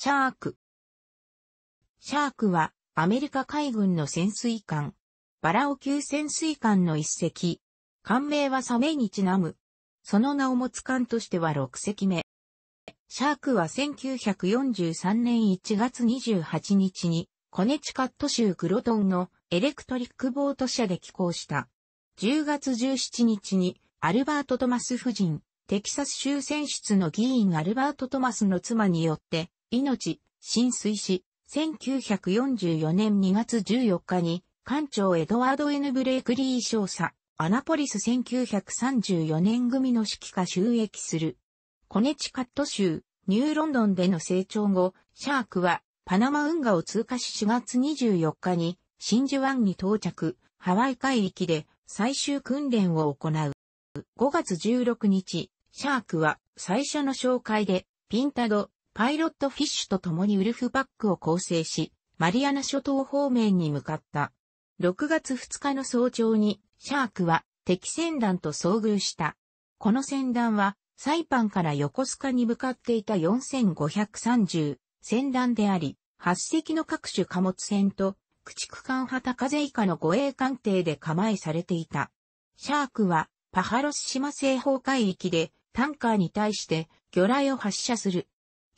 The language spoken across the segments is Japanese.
シャーク。シャークはアメリカ海軍の潜水艦、バラオ級潜水艦の一隻。艦名はサメにちなむ。その名を持つ艦としては6隻目。シャークは1943年1月28日に、コネチカット州グロトンのエレクトリックボート社で寄港した。10月17日に、アルバート・トマス夫人、テキサス州選出の議員アルバート・トマスの妻によって、命、浸水し、1944年2月14日に、艦長エドワード・エヌブレイクリー少佐、アナポリス1934年組の指揮下収益する。コネチカット州、ニューロンドンでの成長後、シャークは、パナマ運河を通過し4月24日に、真珠湾に到着、ハワイ海域で最終訓練を行う。5月16日、シャークは最初の紹介で、ピンタド、パイロットフィッシュと共にウルフパックを構成し、マリアナ諸島方面に向かった。6月2日の早朝に、シャークは敵船団と遭遇した。この船団は、サイパンから横須賀に向かっていた4530船団であり、8隻の各種貨物船と、駆逐艦旗風以下の護衛艦艇で構えされていた。シャークは、パハロス島西方海域で、タンカーに対して魚雷を発射する。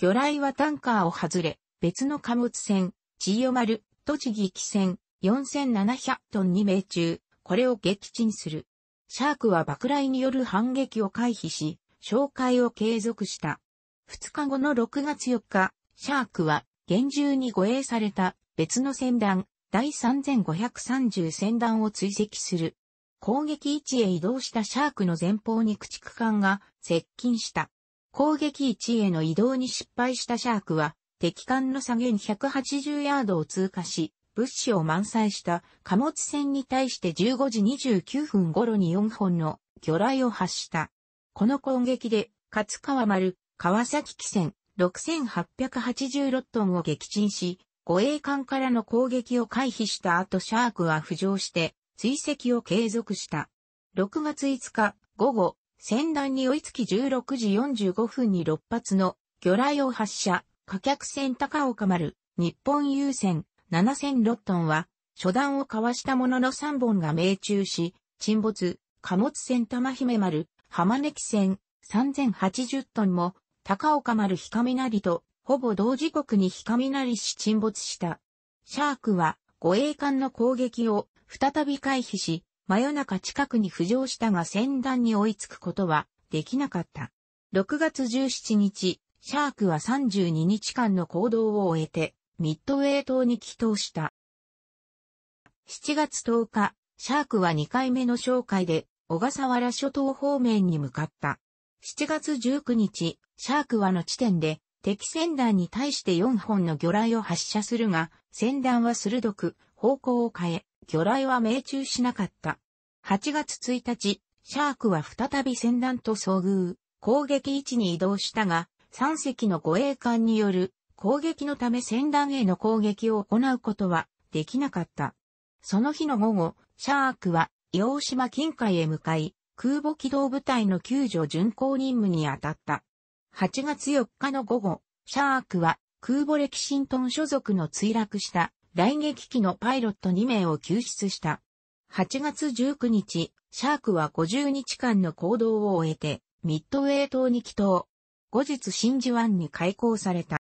魚雷はタンカーを外れ、別の貨物船、千代丸、栃木機船、4700トンに命中、これを撃沈する。シャークは爆雷による反撃を回避し、紹介を継続した。2日後の6月4日、シャークは厳重に護衛された別の船団、第3530船団を追跡する。攻撃位置へ移動したシャークの前方に駆逐艦が接近した。攻撃位置への移動に失敗したシャークは、敵艦の左舷180ヤードを通過し、物資を満載した貨物船に対して15時29分頃に4本の魚雷を発した。この攻撃で、勝川丸、川崎汽船、6886トンを撃沈し、護衛艦からの攻撃を回避した後シャークは浮上して、追跡を継続した。6月5日午後戦団に追いつき16時45分に6発の魚雷を発射、火客船高岡丸、日本優先7006トンは、初段を交わしたものの3本が命中し、沈没、貨物船玉姫丸、浜根木船3080トンも、高岡丸ひかみなりと、ほぼ同時刻にひかみなりし沈没した。シャークは、護衛艦の攻撃を再び回避し、真夜中近くに浮上したが船団に追いつくことはできなかった。6月17日、シャークは32日間の行動を終えて、ミッドウェー島に帰投した。7月10日、シャークは2回目の紹介で、小笠原諸島方面に向かった。7月19日、シャークはの地点で、敵船団に対して4本の魚雷を発射するが、船団は鋭く方向を変え、魚雷は命中しなかった。8月1日、シャークは再び戦団と遭遇、攻撃位置に移動したが、3隻の護衛艦による攻撃のため戦団への攻撃を行うことはできなかった。その日の午後、シャークは洋島近海へ向かい、空母機動部隊の救助巡航任務に当たった。8月4日の午後、シャークは空母歴シントン所属の墜落した雷撃機のパイロット2名を救出した。8月19日、シャークは50日間の行動を終えて、ミッドウェー島に帰島。後日真珠湾に開港された。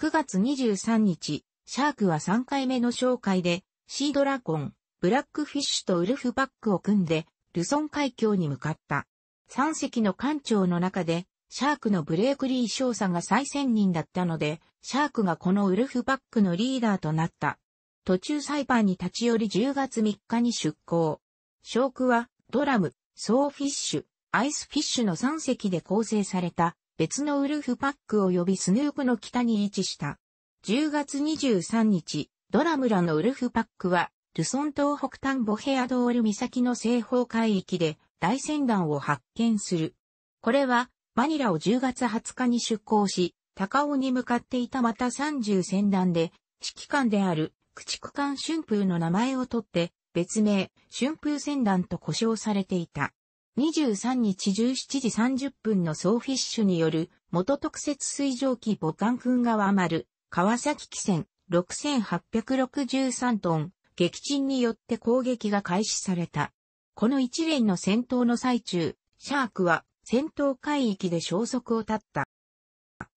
9月23日、シャークは3回目の紹介で、シードラゴン、ブラックフィッシュとウルフパックを組んで、ルソン海峡に向かった。3隻の艦長の中で、シャークのブレークリー少佐が再選任だったので、シャークがこのウルフパックのリーダーとなった。途中サイパンに立ち寄り10月3日に出港。ショークは、ドラム、ソーフィッシュ、アイスフィッシュの3隻で構成された、別のウルフパック及びスヌークの北に位置した。10月23日、ドラムらのウルフパックは、ルソン島北端ボヘアドール岬の西方海域で大船団を発見する。これはマニラを10月20日に出港し、高尾に向かっていたまた30船団で、指揮官である駆逐艦春風の名前を取って、別名、春風船団と呼称されていた。23日17時30分のソーフィッシュによる元特設水蒸気母艦君側丸、川崎汽船6863トン、撃沈によって攻撃が開始された。この一連の戦闘の最中、シャークは戦闘海域で消息を絶った。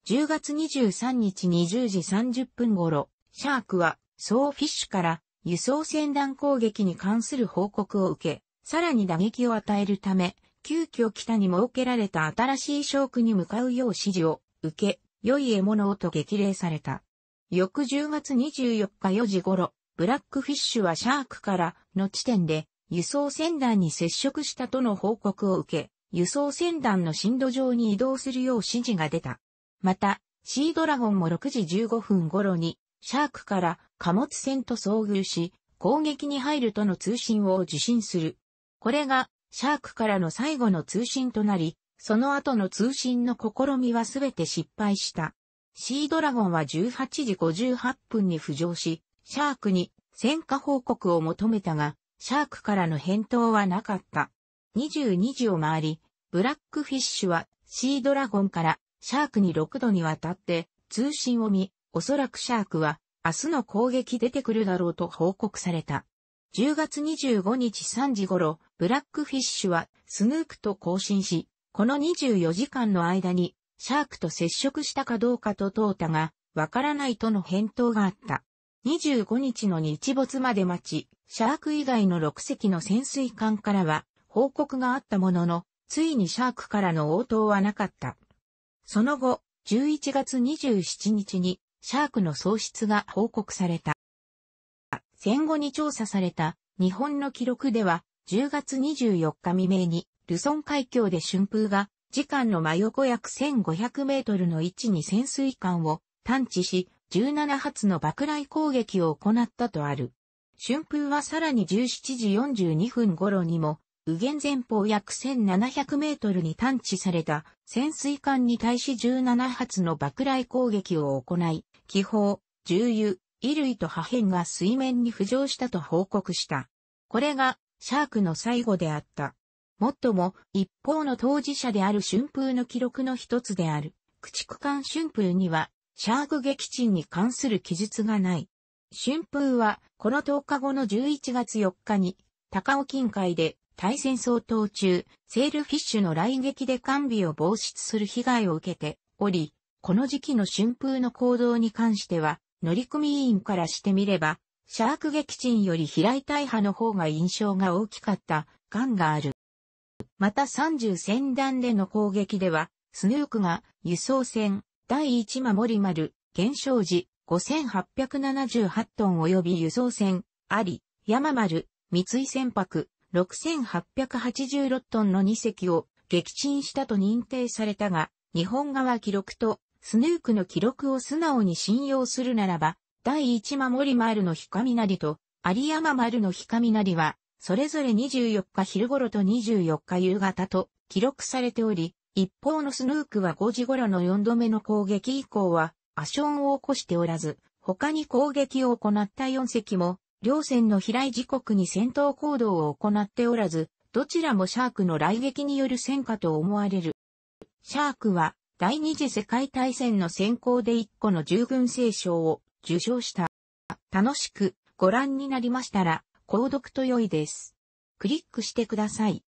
10月23日20時30分頃、シャークは、ソーフィッシュから、輸送船団攻撃に関する報告を受け、さらに打撃を与えるため、急遽北に設けられた新しいークに向かうよう指示を受け、良い獲物をと激励された。翌10月24日4時頃、ブラックフィッシュはシャークからの地点で輸送船団に接触したとの報告を受け、輸送船団の震度上に移動するよう指示が出た。また、シードラゴンも6時15分頃に、シャークから貨物船と遭遇し、攻撃に入るとの通信を受信する。これが、シャークからの最後の通信となり、その後の通信の試みはすべて失敗した。シードラゴンは18時58分に浮上し、シャークに戦果報告を求めたが、シャークからの返答はなかった。22時を回り、ブラックフィッシュはシードラゴンからシャークに6度にわたって通信を見、おそらくシャークは明日の攻撃出てくるだろうと報告された。10月25日3時頃、ブラックフィッシュはスヌークと交信し、この24時間の間にシャークと接触したかどうかと問うたが、わからないとの返答があった。25日の日没まで待ち、シャーク以外の6隻の潜水艦からは報告があったものの、ついにシャークからの応答はなかった。その後、11月27日にシャークの喪失が報告された。戦後に調査された日本の記録では10月24日未明にルソン海峡で春風が時間の真横約1500メートルの位置に潜水艦を探知し17発の爆雷攻撃を行ったとある。春風はさらに17時42分頃にも右舷前方約1700メートルに探知された潜水艦に対し17発の爆雷攻撃を行い、気泡、重油、衣類と破片が水面に浮上したと報告した。これがシャークの最後であった。もっとも、一方の当事者である春風の記録の一つである、駆逐艦春風には、シャーク撃沈に関する記述がない。春風は、この10日後の11月4日に、高尾近海で対戦争当中、セールフィッシュの来撃で完備を防止する被害を受けており、この時期の春風の行動に関しては、乗組員からしてみれば、シャーク撃沈より平井大派の方が印象が大きかった感がある。また30戦弾での攻撃では、スヌークが輸送船第1守り丸、現象時5878トン及び輸送船あり、山丸、三井船舶6886トンの2隻を撃沈したと認定されたが、日本側記録とスヌークの記録を素直に信用するならば、第1守り丸の日雷と有山丸の日雷は、それぞれ24日昼頃と24日夕方と記録されており、一方のスヌークは5時頃の4度目の攻撃以降は、アションを起こしておらず、他に攻撃を行った4隻も、両船の飛来時刻に戦闘行動を行っておらず、どちらもシャークの来撃による戦果と思われる。シャークは第二次世界大戦の先行で1個の従軍聖賞を受賞した。楽しくご覧になりましたら、購読と良いです。クリックしてください。